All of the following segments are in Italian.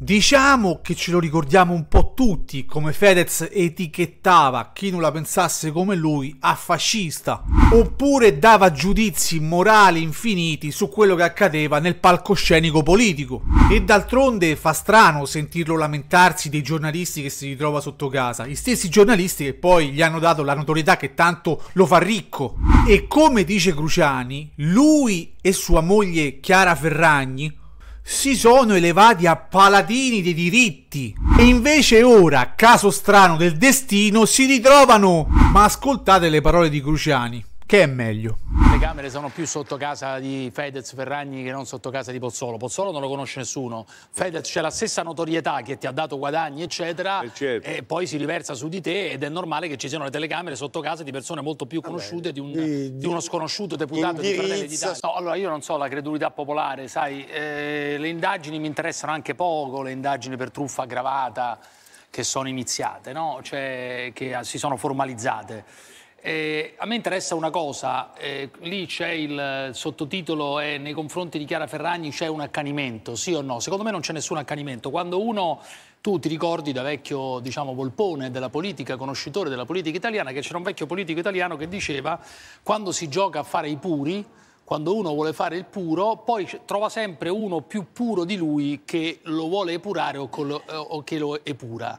Diciamo che ce lo ricordiamo un po' tutti, come Fedez etichettava chi non la pensasse come lui a fascista, oppure dava giudizi morali infiniti su quello che accadeva nel palcoscenico politico. E d'altronde fa strano sentirlo lamentarsi dei giornalisti che si ritrova sotto casa, gli stessi giornalisti che poi gli hanno dato la notorietà che tanto lo fa ricco. E come dice Cruciani, lui e sua moglie Chiara Ferragni si sono elevati a paladini dei diritti e invece ora, caso strano del destino, si ritrovano. Ma ascoltate le parole di Cruciani, che è meglio telecamere sono più sotto casa di Fedez Ferragni che non sotto casa di Pozzolo. Pozzolo non lo conosce nessuno. Fedez c'è la stessa notorietà che ti ha dato guadagni, eccetera, eh, certo. e poi si riversa su di te ed è normale che ci siano le telecamere sotto casa di persone molto più conosciute di, un, di, di uno sconosciuto deputato di Fratelli d'Italia. No, allora io non so la credulità popolare, sai, eh, le indagini mi interessano anche poco, le indagini per truffa aggravata che sono iniziate, no? cioè, che si sono formalizzate. Eh, a me interessa una cosa, eh, lì c'è il sottotitolo eh, nei confronti di Chiara Ferragni c'è un accanimento, sì o no? Secondo me non c'è nessun accanimento. Quando uno, tu ti ricordi da vecchio diciamo, volpone della politica, conoscitore della politica italiana, che c'era un vecchio politico italiano che diceva quando si gioca a fare i puri, quando uno vuole fare il puro, poi trova sempre uno più puro di lui che lo vuole epurare o, lo, eh, o che lo epura.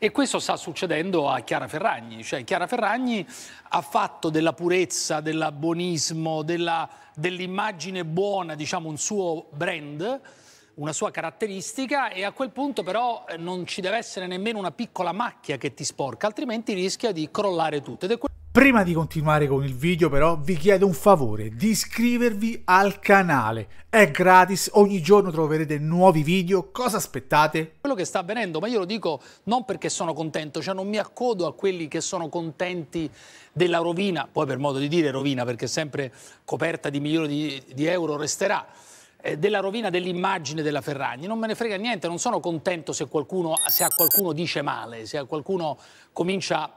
E questo sta succedendo a Chiara Ferragni, cioè Chiara Ferragni ha fatto della purezza, del buonismo, dell'immagine dell buona, diciamo un suo brand, una sua caratteristica e a quel punto però non ci deve essere nemmeno una piccola macchia che ti sporca, altrimenti rischia di crollare tutto. Prima di continuare con il video però vi chiedo un favore di iscrivervi al canale, è gratis, ogni giorno troverete nuovi video, cosa aspettate? Quello che sta avvenendo, ma io lo dico non perché sono contento, cioè non mi accodo a quelli che sono contenti della rovina, poi per modo di dire rovina perché sempre coperta di milioni di, di euro resterà, eh, della rovina dell'immagine della Ferragni. Non me ne frega niente, non sono contento se, qualcuno, se a qualcuno dice male, se a qualcuno comincia a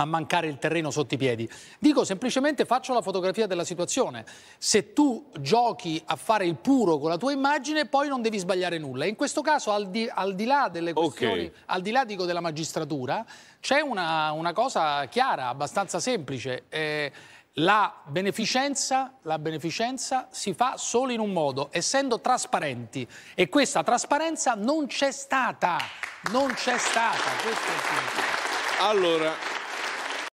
a mancare il terreno sotto i piedi. Dico semplicemente faccio la fotografia della situazione. Se tu giochi a fare il puro con la tua immagine, poi non devi sbagliare nulla. In questo caso, al di, al di là delle questioni, okay. al di là dico, della magistratura, c'è una, una, cosa chiara, abbastanza semplice. Eh, la beneficenza, la beneficenza, si fa solo in un modo, essendo trasparenti. E questa trasparenza non c'è stata. Non c'è stata. Questo è il punto. Allora,